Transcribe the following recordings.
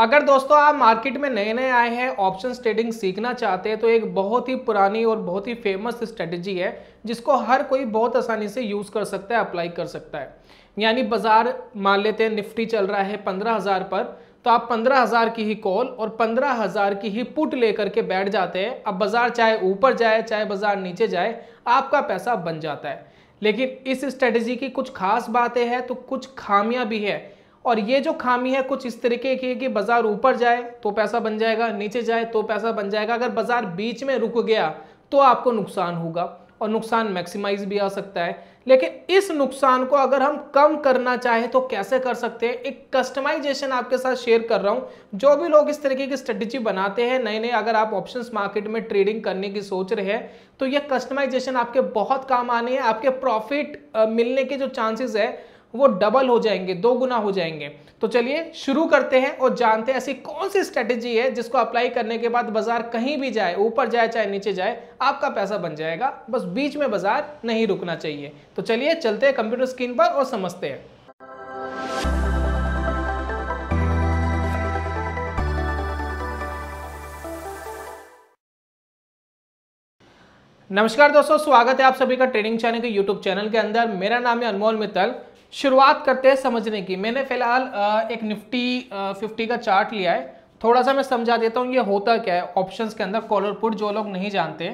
अगर दोस्तों आप मार्केट में नए नए आए हैं ऑप्शन ट्रेडिंग सीखना चाहते हैं तो एक बहुत ही पुरानी और बहुत ही फेमस स्ट्रेटजी है जिसको हर कोई बहुत आसानी से यूज़ कर सकता है अप्लाई कर सकता है यानी बाजार मान लेते हैं निफ्टी चल रहा है पंद्रह हज़ार पर तो आप पंद्रह हज़ार की ही कॉल और पंद्रह हज़ार की ही पुट लेकर के बैठ जाते हैं अब बाजार चाहे ऊपर जाए चाहे बाजार नीचे जाए आपका पैसा बन जाता है लेकिन इस स्ट्रेटजी की कुछ खास बातें हैं तो कुछ खामियां भी है और ये जो खामी है कुछ इस तरीके की कि बाजार ऊपर जाए तो पैसा बन जाएगा नीचे जाए तो पैसा बन जाएगा अगर बाजार बीच में रुक गया तो आपको नुकसान होगा और नुकसान मैक्सिमाइज भी आ सकता है लेकिन इस नुकसान को अगर हम कम करना चाहे तो कैसे कर सकते हैं एक कस्टमाइजेशन आपके साथ शेयर कर रहा हूं जो भी लोग इस तरीके की स्ट्रेटेजी बनाते हैं नए नए अगर आप ऑप्शंस मार्केट में ट्रेडिंग करने की सोच रहे हैं तो ये कस्टमाइजेशन आपके बहुत काम आने हैं आपके प्रॉफिट मिलने के जो चांसेस है वो डबल हो जाएंगे दो गुना हो जाएंगे तो चलिए शुरू करते हैं और जानते हैं ऐसी कौन सी स्ट्रेटेजी है जिसको अप्लाई करने के बाद बाजार कहीं भी जाए ऊपर जाए चाहे नीचे जाए आपका पैसा बन जाएगा बस बीच में बाजार नहीं रुकना चाहिए तो चलिए चलते हैं कंप्यूटर स्क्रीन पर और समझते हैं नमस्कार दोस्तों स्वागत है आप सभी का ट्रेडिंग चैनल के यूट्यूब चैनल के अंदर मेरा नाम है अनमोल मित्तल शुरुआत करते हैं समझने की मैंने फिलहाल एक निफ्टी फिफ्टी का चार्ट लिया है थोड़ा सा मैं समझा देता हूँ ये होता क्या है ऑप्शंस के अंदर कॉलर पुट जो लोग नहीं जानते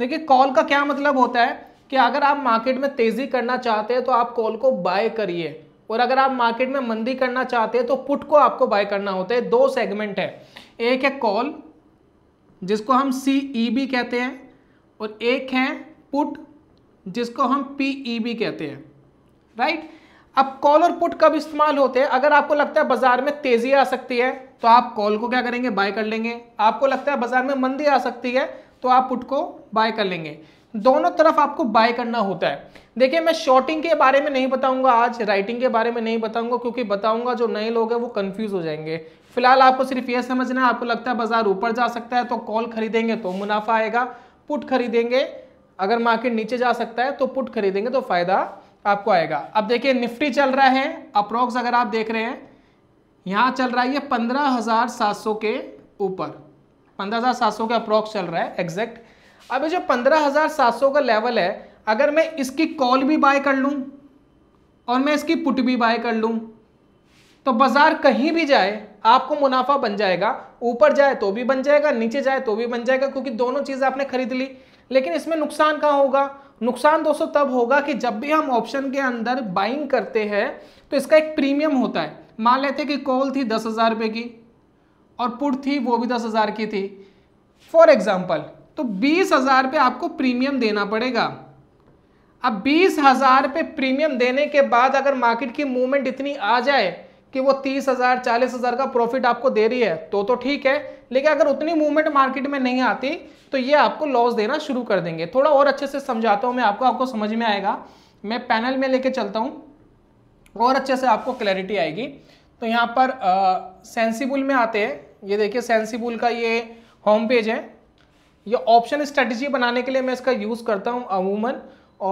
देखिए कॉल का क्या मतलब होता है कि अगर आप मार्केट में तेज़ी करना चाहते हैं तो आप कॉल को बाय करिए और अगर आप मार्केट में मंदी करना चाहते हैं तो पुट को आपको बाय करना होता है दो सेगमेंट है एक है कॉल जिसको हम सी ई बी कहते हैं और एक है पुट जिसको हम पी ई बी कहते हैं राइट right? अब कॉल और पुट कब इस्तेमाल होते हैं अगर आपको लगता है बाजार में तेजी आ सकती है तो आप कॉल को क्या करेंगे बाय कर लेंगे आपको लगता है बाजार में मंदी आ सकती है तो आप पुट को बाय कर लेंगे दोनों तरफ आपको बाय करना होता है देखिए मैं शॉर्टिंग के बारे में नहीं बताऊंगा आज राइटिंग के बारे में नहीं बताऊंगा क्योंकि बताऊंगा जो नए लोग हैं वो कंफ्यूज हो जाएंगे फिलहाल आपको सिर्फ यह समझना है आपको लगता है बाजार ऊपर जा सकता है तो कॉल खरीदेंगे तो मुनाफा आएगा पुट खरीदेंगे अगर मार्केट नीचे जा सकता है तो पुट खरीदेंगे तो फायदा आपको आएगा अब देखिए निफ्टी चल रहा है अप्रोक्स अगर आप देख रहे हैं यहाँ चल रहा है ये पंद्रह हज़ार सात सौ के ऊपर पंद्रह हज़ार सात सौ के अप्रोक्स चल रहा है एग्जैक्ट अब ये जो पंद्रह हज़ार सात सौ का लेवल है अगर मैं इसकी कॉल भी बाय कर लूँ और मैं इसकी पुट भी बाय कर लूँ तो बाज़ार कहीं भी जाए आपको मुनाफा बन जाएगा ऊपर जाए तो भी बन जाएगा नीचे जाए तो भी बन जाएगा क्योंकि दोनों चीज़ आपने खरीद ली लेकिन इसमें नुकसान कहाँ होगा नुकसान दोस्तों तब होगा कि जब भी हम ऑप्शन के अंदर बाइंग करते हैं तो इसका एक प्रीमियम होता है मान लेते हैं कि कॉल थी दस हज़ार रुपये की और पुट थी वो भी दस हज़ार की थी फॉर एग्जाम्पल तो बीस हज़ार पे आपको प्रीमियम देना पड़ेगा अब बीस हज़ार पे प्रीमियम देने के बाद अगर मार्केट की मूवमेंट इतनी आ जाए कि वो तीस हज़ार चालीस हज़ार का प्रॉफिट आपको दे रही है तो तो ठीक है लेकिन अगर उतनी मूवमेंट मार्केट में नहीं आती तो ये आपको लॉस देना शुरू कर देंगे थोड़ा और अच्छे से समझाता हूँ मैं आपको आपको समझ में आएगा मैं पैनल में लेके चलता हूँ और अच्छे से आपको क्लैरिटी आएगी तो यहाँ पर सेंसिबुल में आते हैं ये देखिए सेंसिबुल का ये होम पेज है ये ऑप्शन स्ट्रेटजी बनाने के लिए मैं इसका यूज़ करता हूँ अमूमन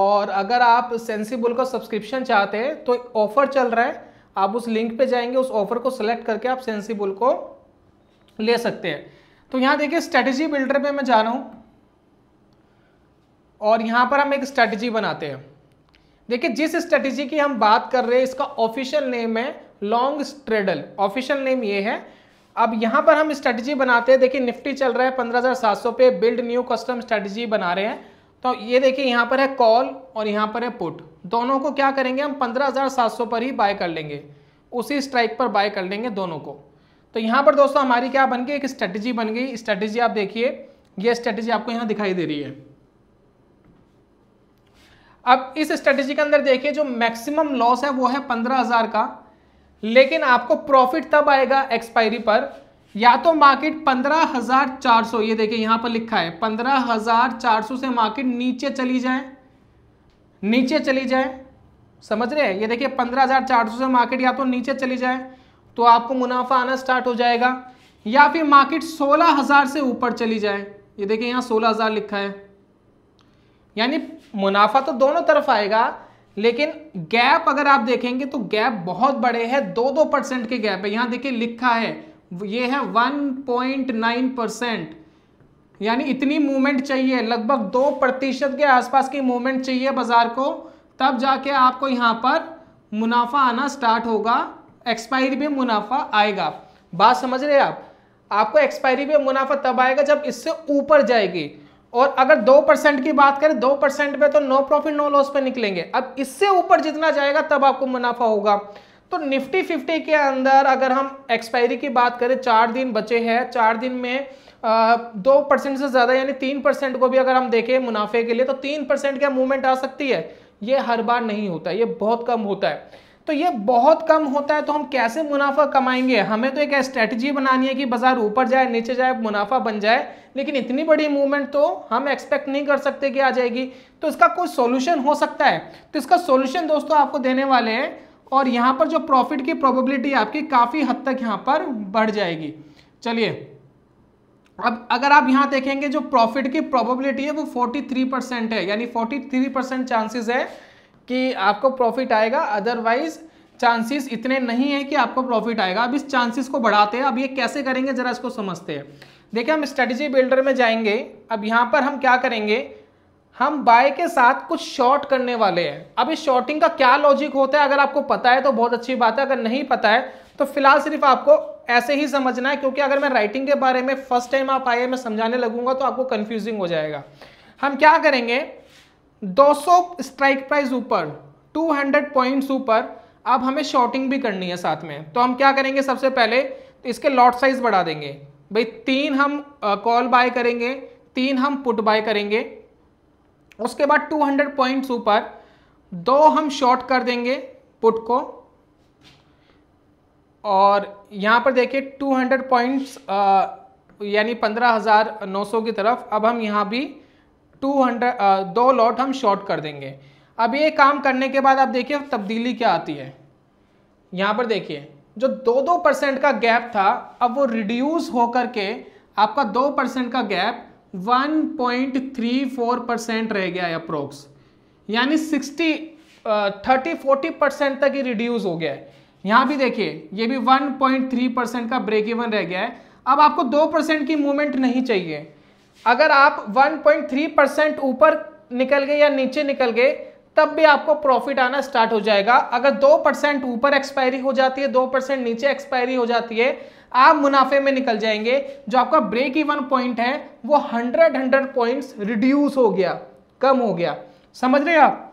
और अगर आप सेंसिबुल का सब्सक्रिप्शन चाहते हैं तो ऑफ़र चल रहा है आप उस लिंक पे जाएंगे उस ऑफ़र को सिलेक्ट करके आप सेंसिबुल को ले सकते हैं तो यहाँ देखिए स्ट्रेटजी बिल्डर पे मैं जा रहा हूँ और यहाँ पर हम एक स्ट्रेटजी बनाते हैं देखिए जिस स्ट्रेटजी की हम बात कर रहे हैं इसका ऑफिशियल नेम है लॉन्ग स्ट्रेडल ऑफिशियल नेम ये है अब यहाँ पर हम स्ट्रेटजी बनाते हैं देखिए निफ्टी चल रहा है पंद्रह पे बिल्ड न्यू कस्टम स्ट्रेटजी बना रहे हैं तो ये देखिए यहाँ पर है कॉल और यहाँ पर है पुट दोनों को क्या करेंगे हम 15,700 पर ही बाय कर लेंगे उसी स्ट्राइक पर बाय कर लेंगे दोनों को तो यहाँ पर दोस्तों हमारी क्या बन गई एक स्ट्रेटजी बन गई स्ट्रेटजी आप देखिए ये स्ट्रेटजी आपको यहाँ दिखाई दे रही है अब इस स्ट्रेटजी के अंदर देखिए जो मैक्सिमम लॉस है वो है पंद्रह हज़ार का लेकिन आपको प्रॉफिट तब आएगा एक्सपायरी पर या तो मार्केट पंद्रह हज़ार चार सौ ये देखिए यहां पर लिखा है पंद्रह हज़ार चार सौ से मार्केट नीचे चली जाए नीचे चली जाए समझ रहे हैं ये देखिए पंद्रह हज़ार चार सौ से मार्केट या तो नीचे चली जाए तो आपको मुनाफा आना स्टार्ट हो जाएगा या फिर मार्केट सोलह हज़ार से ऊपर चली जाए ये देखिए यहाँ सोलह हज़ार लिखा है यानी मुनाफा तो दोनों तरफ आएगा लेकिन गैप अगर आप देखेंगे तो गैप बहुत बड़े हैं दो दो परसेंट के गैप है यहाँ देखिए लिखा है ये है वन पॉइंट नाइन परसेंट यानी इतनी मूवमेंट चाहिए लगभग दो प्रतिशत के आसपास की मूवमेंट चाहिए बाजार को तब जाके आपको यहाँ पर मुनाफा आना स्टार्ट होगा एक्सपायरी पे मुनाफा आएगा बात समझ रहे आप आपको एक्सपायरी पे मुनाफा तब आएगा जब इससे ऊपर जाएगी और अगर दो परसेंट की बात करें दो परसेंट पे तो नो प्रॉफिट नो लॉस पे निकलेंगे अब इससे ऊपर जितना जाएगा तब आपको मुनाफा होगा तो निफ्टी फिफ्टी के अंदर अगर हम एक्सपायरी की बात करें चार दिन बचे हैं चार दिन में दो परसेंट से ज़्यादा यानी तीन परसेंट को भी अगर हम देखें मुनाफे के लिए तो तीन परसेंट क्या मूवमेंट आ सकती है ये हर बार नहीं होता ये बहुत कम होता है तो ये बहुत कम होता है तो हम कैसे मुनाफा कमाएंगे हमें तो एक स्ट्रेटजी बनानी है कि बाजार ऊपर जाए नीचे जाए मुनाफा बन जाए लेकिन इतनी बड़ी मूवमेंट तो हम एक्सपेक्ट नहीं कर सकते कि आ जाएगी तो इसका कोई सॉल्यूशन हो सकता है तो इसका सॉल्यूशन दोस्तों आपको देने वाले हैं और यहाँ पर जो प्रॉफिट की प्रॉबिलिटी आपकी काफ़ी हद तक यहाँ पर बढ़ जाएगी चलिए अब अगर आप यहाँ देखेंगे जो प्रॉफिट की प्रॉबिलिटी है वो फोर्टी परसेंट है यानी फोर्टी परसेंट चांसेस है कि आपको प्रॉफिट आएगा अदरवाइज चांसेस इतने नहीं है कि आपको प्रॉफिट आएगा अब इस चांसेस को बढ़ाते हैं अब ये कैसे करेंगे जरा इसको समझते हैं देखिए हम स्ट्रेटजी बिल्डर में जाएंगे अब यहाँ पर हम क्या करेंगे हम बाय के साथ कुछ शॉर्ट करने वाले हैं अब इस शॉर्टिंग का क्या लॉजिक होता है अगर आपको पता है तो बहुत अच्छी बात है अगर नहीं पता है तो फिलहाल सिर्फ आपको ऐसे ही समझना है क्योंकि अगर मैं राइटिंग के बारे में फर्स्ट टाइम आप आए मैं समझाने लगूंगा तो आपको कन्फ्यूजिंग हो जाएगा हम क्या करेंगे 200 स्ट्राइक प्राइस ऊपर 200 पॉइंट्स ऊपर अब हमें शॉर्टिंग भी करनी है साथ में तो हम क्या करेंगे सबसे पहले तो इसके लॉट साइज बढ़ा देंगे भाई तीन हम कॉल बाय करेंगे तीन हम पुट बाय करेंगे उसके बाद 200 पॉइंट्स ऊपर दो हम शॉर्ट कर देंगे पुट को और यहाँ पर देखिए 200 पॉइंट्स यानी 15,900 की तरफ अब हम यहाँ भी टू हंड्रेड दो लॉट हम शॉर्ट कर देंगे अब ये काम करने के बाद आप देखिए तब्दीली क्या आती है यहाँ पर देखिए जो दो दो परसेंट का गैप था अब वो रिड्यूस होकर के आपका दो परसेंट का गैप 1.34 परसेंट रह गया है अप्रोक्स यानी 60 थर्टी फोर्टी परसेंट तक ही रिड्यूस हो गया है यहाँ भी देखिए ये भी 1.3 परसेंट का ब्रेक इवन रह गया है अब आपको दो परसेंट की मूवमेंट नहीं चाहिए अगर आप 1.3 परसेंट ऊपर निकल गए या नीचे निकल गए तब भी आपको प्रॉफिट आना स्टार्ट हो जाएगा अगर दो परसेंट ऊपर एक्सपायरी हो जाती है दो परसेंट नीचे एक्सपायरी हो जाती है आप मुनाफे में निकल जाएंगे जो आपका ब्रेक इवन पॉइंट है वो हंड्रेड हंड्रेड पॉइंट्स रिड्यूस हो गया कम हो गया समझ रहे आप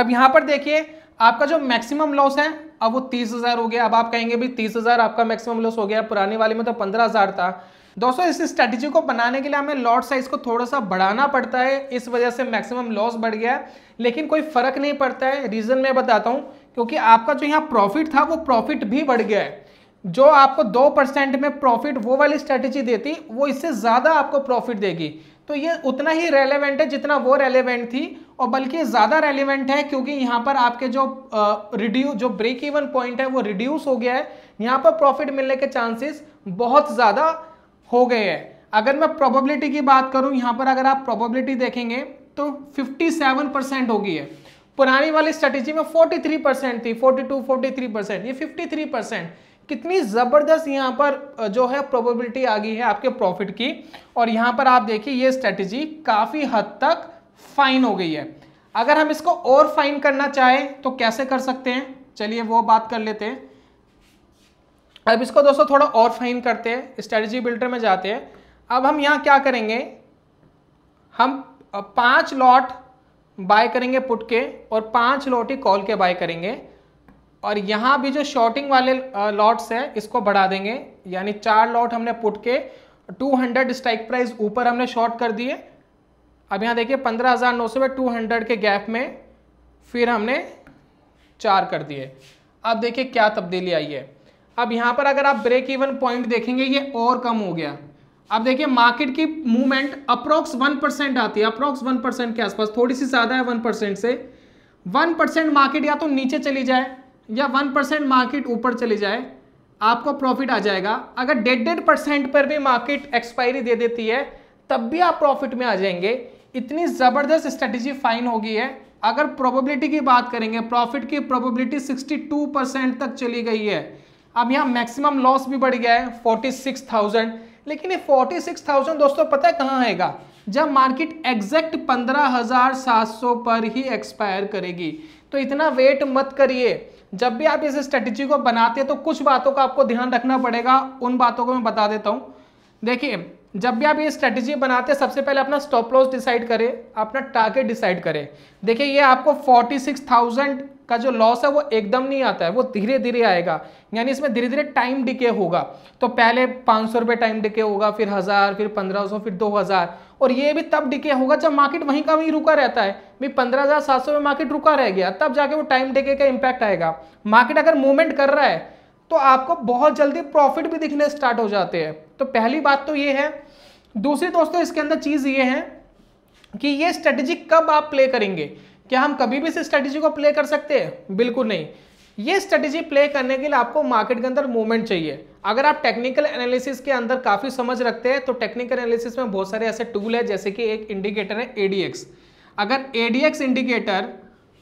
अब यहाँ पर देखिए आपका जो मैक्सिमम लॉस है अब वो तीस हज़ार हो गया अब आप कहेंगे भाई तीस हज़ार आपका मैक्सिमम लॉस हो गया पुराने वाले में तो पंद्रह हज़ार था दोस्तों इस स्ट्रेटजी को बनाने के लिए हमें लॉट साइज को थोड़ा सा बढ़ाना पड़ता है इस वजह से मैक्सिमम लॉस बढ़ गया है लेकिन कोई फर्क नहीं पड़ता है रीज़न मैं बताता हूँ क्योंकि आपका जो यहाँ प्रॉफिट था वो प्रॉफिट भी बढ़ गया है जो आपको दो परसेंट में प्रॉफिट वो वाली स्ट्रेटेजी देती वो इससे ज़्यादा आपको प्रॉफिट देगी तो ये उतना ही रेलेवेंट है जितना वो रेलेवेंट थी और बल्कि ज़्यादा रेलेवेंट है क्योंकि यहाँ पर आपके जो रिड्यू जो ब्रेक इवन पॉइंट है वो रिड्यूस हो गया है यहाँ पर प्रॉफिट मिलने के चांसेस बहुत ज़्यादा हो गए हैं अगर मैं प्रोबेबिलिटी की बात करूं यहां पर अगर आप प्रोबेबिलिटी देखेंगे तो 57 परसेंट होगी है पुरानी वाली स्ट्रेटेजी में 43 परसेंट थी 42 43 परसेंट ये 53 परसेंट कितनी ज़बरदस्त यहाँ पर जो है प्रोबेबिलिटी आ गई है आपके प्रॉफिट की और यहाँ पर आप देखिए ये स्ट्रेटेजी काफ़ी हद तक फाइन हो गई है अगर हम इसको और फाइन करना चाहें तो कैसे कर सकते हैं चलिए वो बात कर लेते हैं अब इसको दोस्तों थोड़ा और फाइन करते हैं स्ट्रेटजी बिल्डर में जाते हैं अब हम यहाँ क्या करेंगे हम पांच लॉट बाय करेंगे पुट के और पांच लॉट ही कॉल के बाय करेंगे और यहाँ भी जो शॉर्टिंग वाले लॉट्स है इसको बढ़ा देंगे यानी चार लॉट हमने पुट के 200 स्ट्राइक प्राइस ऊपर हमने शॉर्ट कर दिए अब यहाँ देखिए 15,900 टू हंड्रेड के गैप में फिर हमने चार कर दिए अब देखिए क्या तब्दीली आई है अब यहां पर अगर आप ब्रेक इवन पॉइंट देखेंगे ये और कम हो गया अब देखिए मार्केट की मूवमेंट अप्रोक्स वन परसेंट आती है अप्रोक्स वन परसेंट के आसपास थोड़ी सी ज़्यादा है वन परसेंट से वन परसेंट मार्केट या तो नीचे चली जाए या वन परसेंट मार्केट ऊपर चली जाए आपको प्रॉफिट आ जाएगा अगर डेढ़ डेढ़ परसेंट पर भी मार्केट एक्सपायरी दे देती है तब भी आप प्रॉफिट में आ जाएंगे इतनी ज़बरदस्त स्ट्रेटेजी फाइन होगी है अगर प्रोबेबिलिटी की बात करेंगे प्रॉफिट की प्रोबेबिलिटी 62 परसेंट तक चली गई है अब यहाँ मैक्सिमम लॉस भी बढ़ गया है फोर्टी सिक्स थाउजेंड लेकिन ये फोर्टी सिक्स थाउजेंड दोस्तों पता है कहाँ आएगा जब मार्केट एग्जैक्ट पंद्रह हजार सात सौ पर ही एक्सपायर करेगी तो इतना वेट मत करिए जब भी आप इस स्ट्रेटजी को बनाते हैं तो कुछ बातों का आपको ध्यान रखना पड़ेगा उन बातों को मैं बता देता हूँ देखिए जब भी आप ये स्ट्रेटजी बनाते हैं सबसे पहले अपना स्टॉप लॉस डिसाइड करें अपना टारगेट डिसाइड करें देखिए ये आपको फोर्टी सिक्स थाउजेंड का जो लॉस है वो एकदम नहीं आता है वो धीरे धीरे आएगा यानी इसमें धीरे धीरे टाइम डिके होगा तो पहले पाँच सौ रुपये टाइम डिके होगा फिर हज़ार फिर पंद्रह सौ फिर दो हज़ार और ये भी तब डिके होगा जब मार्केट वहीं का वहीं रुका रहता है भी पंद्रह हज़ार सात सौ में मार्केट रुका रह गया तब जाके वो टाइम डिके का इम्पैक्ट आएगा मार्केट अगर मूवमेंट कर रहा है तो आपको बहुत जल्दी प्रॉफिट भी दिखने स्टार्ट हो जाते हैं तो पहली बात तो ये है दूसरी दोस्तों इसके अंदर चीज़ ये है कि ये स्ट्रेटेजी कब आप प्ले करेंगे क्या हम कभी भी इस स्ट्रेटेजी को प्ले कर सकते हैं बिल्कुल नहीं ये स्ट्रेटेजी प्ले करने के लिए आपको मार्केट के अंदर मूवमेंट चाहिए अगर आप टेक्निकल एनालिसिस के अंदर काफ़ी समझ रखते हैं तो टेक्निकल एनालिसिस में बहुत सारे ऐसे टूल है जैसे कि एक इंडिकेटर है एडीएक्स अगर एडीएक्स इंडिकेटर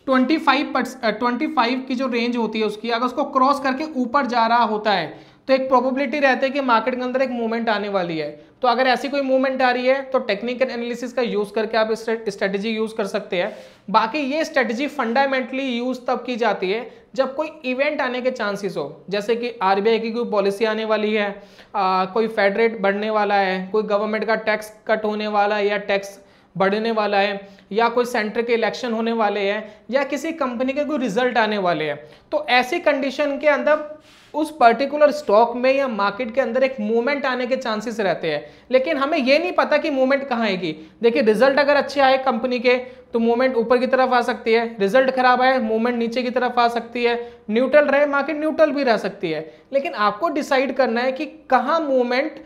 25 ट्वेंटी फाइव की जो रेंज होती है उसकी अगर उसको क्रॉस करके ऊपर जा रहा होता है तो एक प्रोबेबिलिटी रहती है कि मार्केट के अंदर एक मूवमेंट आने वाली है तो अगर ऐसी कोई मूवमेंट आ रही है तो टेक्निकल एनालिसिस का यूज़ करके आप स्ट्रेटजी यूज़ कर सकते हैं बाकी ये स्ट्रेटजी फंडामेंटली यूज़ तब की जाती है जब कोई इवेंट आने के चांसेस हो जैसे कि आरबीआई की कोई पॉलिसी आने वाली है आ, कोई फेडरेट बढ़ने वाला है कोई गवर्नमेंट का टैक्स कट होने वाला है या टैक्स बढ़ने वाला है या कोई सेंटर के इलेक्शन होने वाले हैं या किसी कंपनी के कोई रिजल्ट आने वाले हैं तो ऐसी कंडीशन के अंदर उस पर्टिकुलर स्टॉक में या मार्केट के अंदर एक मूवमेंट आने के चांसेस रहते हैं लेकिन हमें यह नहीं पता कि मूवमेंट कहाँ आएगी देखिए रिजल्ट अगर अच्छे आए कंपनी के तो मूवमेंट ऊपर की तरफ आ सकती है रिजल्ट खराब आए मूवमेंट नीचे की तरफ आ सकती है न्यूट्रल रहे मार्केट न्यूट्रल भी रह सकती है लेकिन आपको डिसाइड करना है कि कहाँ मूवमेंट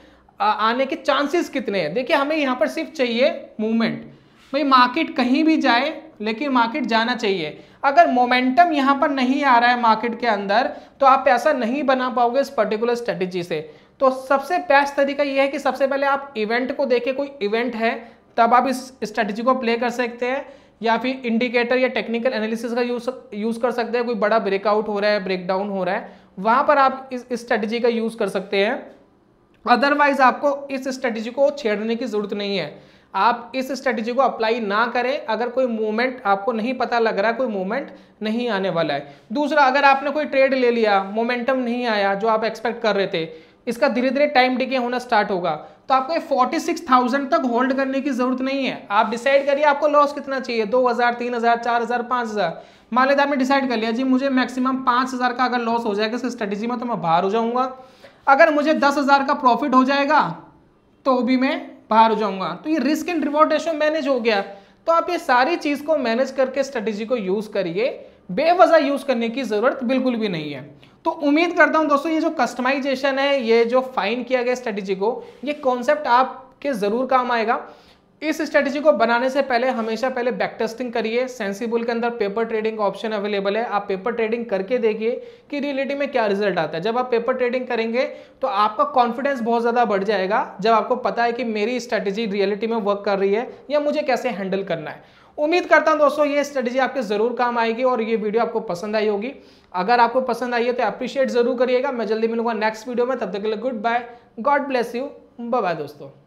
आने के चांसेस कितने हैं देखिए हमें यहाँ पर सिर्फ चाहिए मूवमेंट भाई मार्केट कहीं भी जाए लेकिन मार्केट जाना चाहिए अगर मोमेंटम यहाँ पर नहीं आ रहा है मार्केट के अंदर तो आप पैसा नहीं बना पाओगे इस पर्टिकुलर स्ट्रेटेजी से तो सबसे बेस्ट तरीका यह है कि सबसे पहले आप इवेंट को देखें कोई इवेंट है तब आप इस स्ट्रेटेजी को प्ले कर सकते हैं या फिर इंडिकेटर या टेक्निकल एनालिसिस का यूज यूज़ कर सकते हैं कोई बड़ा ब्रेकआउट हो रहा है ब्रेकडाउन हो रहा है वहाँ पर आप इस स्ट्रेटेजी का यूज़ कर सकते हैं अदरवाइज आपको इस स्ट्रेटेजी को छेड़ने की जरूरत नहीं है आप इस स्ट्रेटेजी को अप्लाई ना करें अगर कोई मूवमेंट आपको नहीं पता लग रहा कोई मूवमेंट नहीं आने वाला है दूसरा अगर आपने कोई ट्रेड ले लिया मोमेंटम नहीं आया जो आप एक्सपेक्ट कर रहे थे इसका धीरे धीरे टाइम डिके होना स्टार्ट होगा तो आपको फोर्टी सिक्स थाउजेंड तक होल्ड करने की जरूरत नहीं है आप डिसाइड करिए आपको लॉस कितना चाहिए दो हजार तीन हजार चार हजार पांच हजार मान लेते आपने डिसाइड कर लिया जी मुझे मैक्सिमम पांच हजार का अगर लॉस हो जाएगा इस स्ट्रेटेजी में तो मैं बाहर हो जाऊंगा अगर मुझे दस हज़ार का प्रॉफिट हो जाएगा तो भी मैं बाहर हो जाऊंगा तो ये risk and reward ratio manage हो गया तो आप ये सारी चीज़ को मैनेज करके स्ट्रेटेजी को यूज़ करिए बेवजह यूज़ करने की ज़रूरत बिल्कुल भी नहीं है तो उम्मीद करता हूँ दोस्तों ये जो कस्टमाइजेशन है ये जो फाइन किया गया स्ट्रेटेजी को ये कॉन्सेप्ट आपके ज़रूर काम आएगा इस स्ट्रेटेजी को बनाने से पहले हमेशा पहले बैक टेस्टिंग करिए सेंसिबल के अंदर पेपर ट्रेडिंग ऑप्शन अवेलेबल है आप पेपर ट्रेडिंग करके देखिए कि रियलिटी में क्या रिजल्ट आता है जब आप पेपर ट्रेडिंग करेंगे तो आपका कॉन्फिडेंस बहुत ज़्यादा बढ़ जाएगा जब आपको पता है कि मेरी स्ट्रेटेजी रियलिटी में वर्क कर रही है या मुझे कैसे हैंडल करना है उम्मीद करता हूं दोस्तों ये स्ट्रेटेजी आपके ज़रूर काम आएगी और ये वीडियो आपको पसंद आई होगी अगर आपको पसंद आई है तो अप्रिशिएट जरूर करिएगा मैं जल्दी मिलूंगा नेक्स्ट वीडियो में तब तक के लिए goodbye God bless you bye दोस्तों